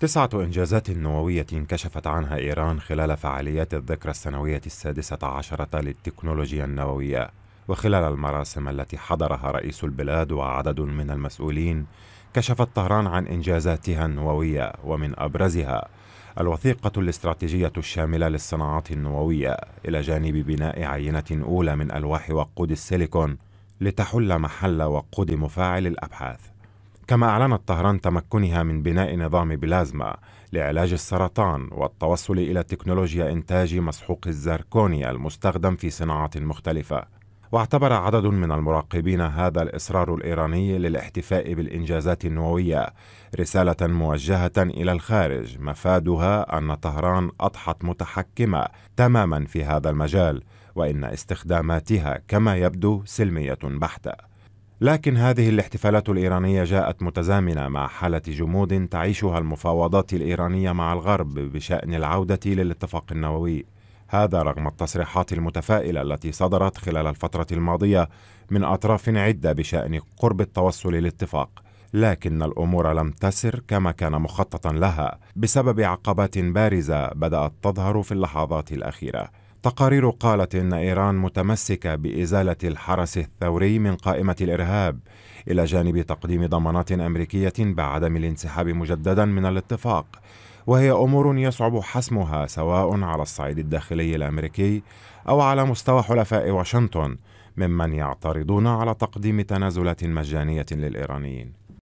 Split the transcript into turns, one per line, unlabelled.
تسعة إنجازات نووية كشفت عنها إيران خلال فعاليات الذكرى السنوية السادسة عشرة للتكنولوجيا النووية وخلال المراسم التي حضرها رئيس البلاد وعدد من المسؤولين كشفت طهران عن إنجازاتها النووية ومن أبرزها الوثيقة الاستراتيجية الشاملة للصناعات النووية إلى جانب بناء عينة أولى من ألواح وقود السيليكون لتحل محل وقود مفاعل الأبحاث كما أعلنت طهران تمكنها من بناء نظام بلازما لعلاج السرطان والتوصل إلى تكنولوجيا إنتاج مسحوق الزركوني المستخدم في صناعات مختلفة واعتبر عدد من المراقبين هذا الإصرار الإيراني للاحتفاء بالإنجازات النووية رسالة موجهة إلى الخارج مفادها أن طهران أضحت متحكمة تماما في هذا المجال وإن استخداماتها كما يبدو سلمية بحتة لكن هذه الاحتفالات الإيرانية جاءت متزامنة مع حالة جمود تعيشها المفاوضات الإيرانية مع الغرب بشأن العودة للاتفاق النووي هذا رغم التصريحات المتفائلة التي صدرت خلال الفترة الماضية من أطراف عدة بشأن قرب التوصل للاتفاق لكن الأمور لم تسر كما كان مخططا لها بسبب عقبات بارزة بدأت تظهر في اللحظات الأخيرة تقارير قالت إن إيران متمسكة بإزالة الحرس الثوري من قائمة الإرهاب إلى جانب تقديم ضمانات أمريكية بعدم الانسحاب مجددا من الاتفاق وهي أمور يصعب حسمها سواء على الصعيد الداخلي الأمريكي أو على مستوى حلفاء واشنطن ممن يعترضون على تقديم تنازلات مجانية للإيرانيين